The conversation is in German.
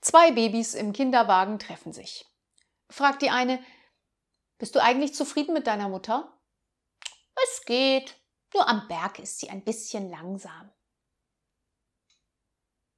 Zwei Babys im Kinderwagen treffen sich. Fragt die eine, bist du eigentlich zufrieden mit deiner Mutter? Es geht, nur am Berg ist sie ein bisschen langsam.